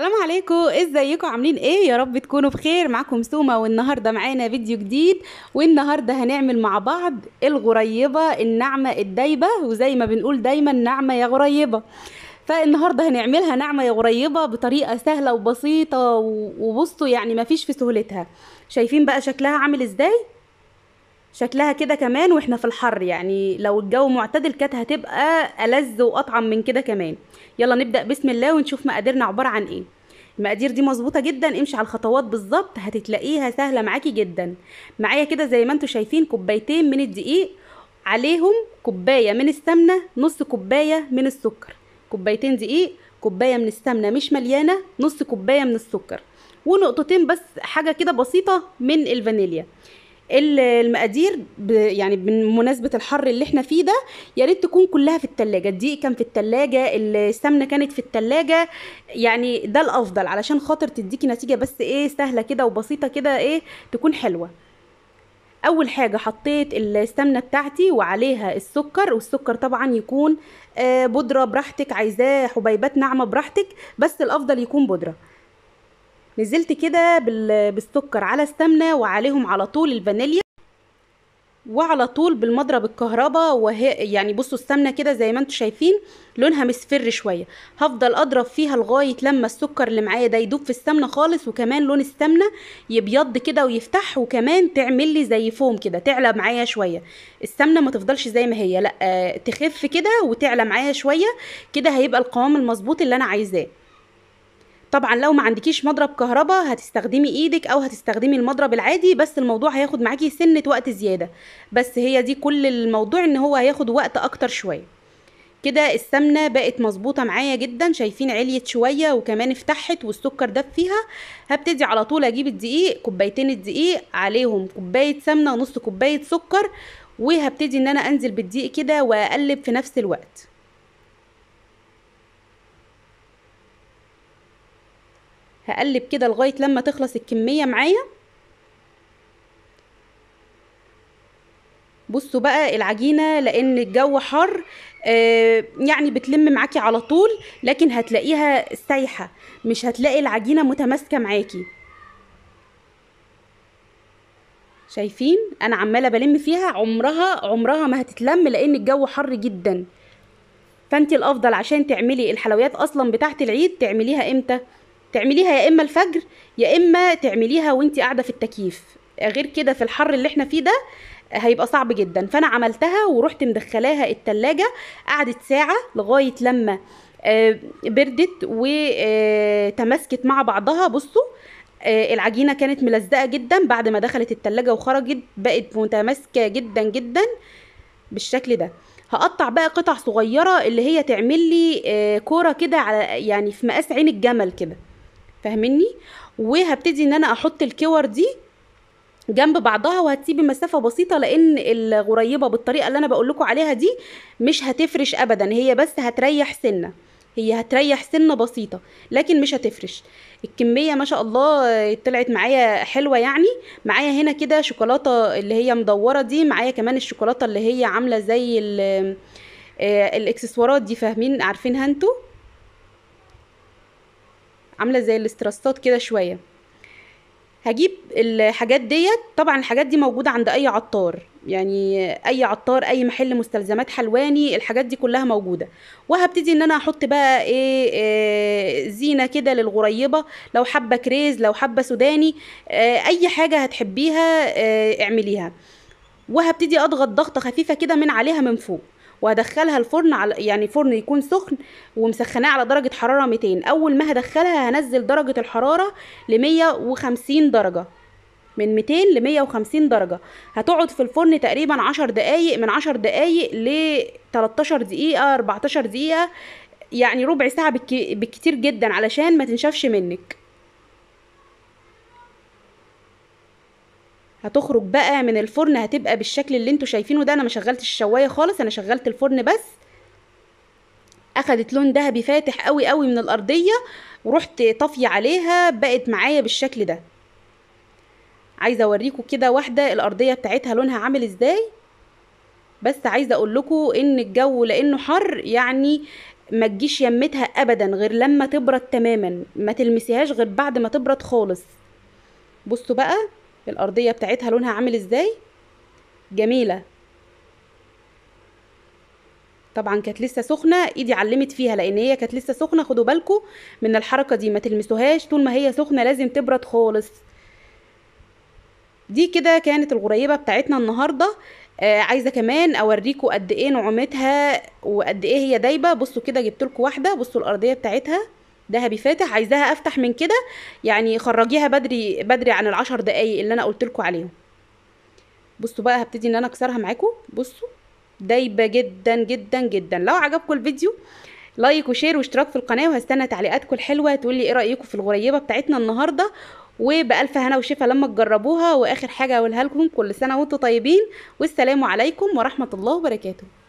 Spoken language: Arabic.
السلام عليكم ازيكم عاملين ايه يا رب تكونوا بخير معاكم سوما والنهارده معانا فيديو جديد والنهارده هنعمل مع بعض الغريبه الناعمه الدايبه وزي ما بنقول دايما ناعمه يا غريبه فالنهارده هنعملها ناعمه يا غريبه بطريقه سهله وبسيطه وبصوا يعني مفيش في سهولتها شايفين بقى شكلها عامل ازاي شكلها كده كمان واحنا في الحر يعني لو الجو معتدل كانت هتبقى ألذ وأطعم من كده كمان يلا نبدأ بسم الله ونشوف مقاديرنا عبارة عن ايه المقادير دي مظبوطة جدا امشي على الخطوات بالظبط هتتلاقيها سهلة معاكي جدا معايا كده زي ما انتوا شايفين كوبايتين من الدقيق عليهم كوباية من السمنة نص كوباية من السكر كوبايتين دقيق كوباية من السمنة مش مليانة نص كوباية من السكر ونقطتين بس حاجة كده بسيطة من الفانيليا المقادير يعني بمناسبه الحر اللي احنا فيه ده يا ريت تكون كلها في التلاجة الدقيق كان في التلاجة السمنه كانت في التلاجة يعني ده الافضل علشان خاطر تديكي نتيجه بس ايه سهله كده وبسيطه كده ايه تكون حلوه اول حاجه حطيت السمنه بتاعتي وعليها السكر والسكر طبعا يكون آه، بودره براحتك عايزاه حبيبات ناعمه براحتك بس الافضل يكون بودره نزلت كده بالسكر على السمنه وعليهم على طول الفانيليا وعلى طول بالمضرب الكهرباء وهي يعني بصوا السمنه كده زي ما انتم شايفين لونها مصفر شويه هفضل اضرب فيها لغايه لما السكر اللي معايا ده يدوب في السمنه خالص وكمان لون السمنه يبيض كده ويفتح وكمان تعمل لي زي فوم كده تعلى معايا شويه السمنه ما تفضلش زي ما هي لا تخف كده وتعلى معايا شويه كده هيبقى القوام المظبوط اللي انا عايزاه طبعا لو ما عندكيش مضرب كهرباء هتستخدمي ايدك او هتستخدمي المضرب العادي بس الموضوع هياخد معاكي سنه وقت زياده بس هي دي كل الموضوع ان هو هياخد وقت اكتر شويه كده السمنة بقت مظبوطة معايا جدا شايفين عليت شوية وكمان افتحت والسكر دب فيها هبتدي على طول اجيب الدقيق كوبايتين الدقيق عليهم كوباية سمنة ونص كوباية سكر وهبتدي ان انا انزل بالدقيق كده واقلب في نفس الوقت هقلب كده لغاية لما تخلص الكمية معايا بصوا بقى العجينة لان الجو حر آه يعني بتلم معاكي على طول لكن هتلاقيها سايحة مش هتلاقي العجينة متماسكة معاكي شايفين انا عمالة بلم فيها عمرها عمرها ما هتتلم لان الجو حر جدا فانت الافضل عشان تعملي الحلويات اصلا بتاعت العيد تعمليها امتى تعمليها يا اما الفجر يا اما تعمليها وانت قاعده في التكييف غير كده في الحر اللي احنا فيه ده هيبقى صعب جدا فانا عملتها ورحت مدخلاها التلاجة قعدت ساعة لغاية لما آه، بردت وتماسكت آه، مع بعضها بصوا آه، العجينة كانت ملزقة جدا بعد ما دخلت التلاجة وخرجت بقت متماسكة جدا جدا بالشكل ده هقطع بقى قطع صغيرة اللي هي تعمل لي كورة كده على يعني في مقاس عين الجمل كده فاهمني وهبتدي ان انا احط الكور دي جنب بعضها وهتسيبي مسافه بسيطه لان الغريبه بالطريقه اللي انا بقول لكم عليها دي مش هتفرش ابدا هي بس هتريح سنه هي هتريح سنه بسيطه لكن مش هتفرش الكميه ما شاء الله طلعت معايا حلوه يعني معايا هنا كده شوكولاته اللي هي مدوره دي معايا كمان الشوكولاته اللي هي عامله زي آه، الاكسسوارات دي فاهمين عارفينها انتوا عامله زي الاستراستات كده شويه هجيب الحاجات ديت طبعا الحاجات دي موجوده عند اي عطار يعني اي عطار اي محل مستلزمات حلواني الحاجات دي كلها موجوده وهبتدي ان انا احط بقى ايه, إيه زينه كده للغريبه لو حابه كريز لو حابه سوداني إيه اي حاجه هتحبيها إيه اعمليها وهبتدي اضغط ضغطه خفيفه كده من عليها من فوق وهدخلها الفرن على يعني فرن يكون سخن ومسخناه على درجه حراره 200 اول ما هدخلها هنزل درجه الحراره ل 150 درجه من 200 ل 150 درجه هتقعد في الفرن تقريبا 10 دقائق من 10 دقائق ل 13 دقيقه 14 دقيقه يعني ربع ساعه بالكتير جدا علشان ما تنشفش منك هتخرج بقى من الفرن هتبقى بالشكل اللي انتوا شايفينه ده انا ما شغلتش الشوايه خالص انا شغلت الفرن بس اخدت لون ذهبي فاتح قوي قوي من الارضيه ورحت طافيه عليها بقت معايا بالشكل ده عايزه اوريكم كده واحده الارضيه بتاعتها لونها عامل ازاي بس عايزه اقول لكم ان الجو لانه حر يعني ما تجيش يمتها ابدا غير لما تبرد تماما ما تلمسيهاش غير بعد ما تبرد خالص بصوا بقى الارضيه بتاعتها لونها عامل ازاي جميله طبعا كانت لسه سخنه ايدي علمت فيها لان هي كانت لسه سخنه خدوا بالكم من الحركه دي ما تلمسوهاش طول ما هي سخنه لازم تبرد خالص دي كده كانت الغريبه بتاعتنا النهارده آه عايزه كمان اوريكم قد ايه نعومتها وقد ايه هي دايبه بصوا كده جبت لكم واحده بصوا الارضيه بتاعتها دهبي فاتح عايزاها افتح من كده يعني خرجيها بدري بدري عن العشر دقايق اللي انا قلت لكم عليهم بصوا بقى هبتدي ان انا اكسرها معاكم بصوا دايبه جدا جدا جدا لو عجبكم الفيديو لايك وشير واشتراك في القناه وهستنى تعليقاتكم الحلوه تقول لي ايه رايكم في الغريبه بتاعتنا النهارده وبألف هنا وشفا لما تجربوها واخر حاجه اقولها لكم كل سنه وانتم طيبين والسلام عليكم ورحمه الله وبركاته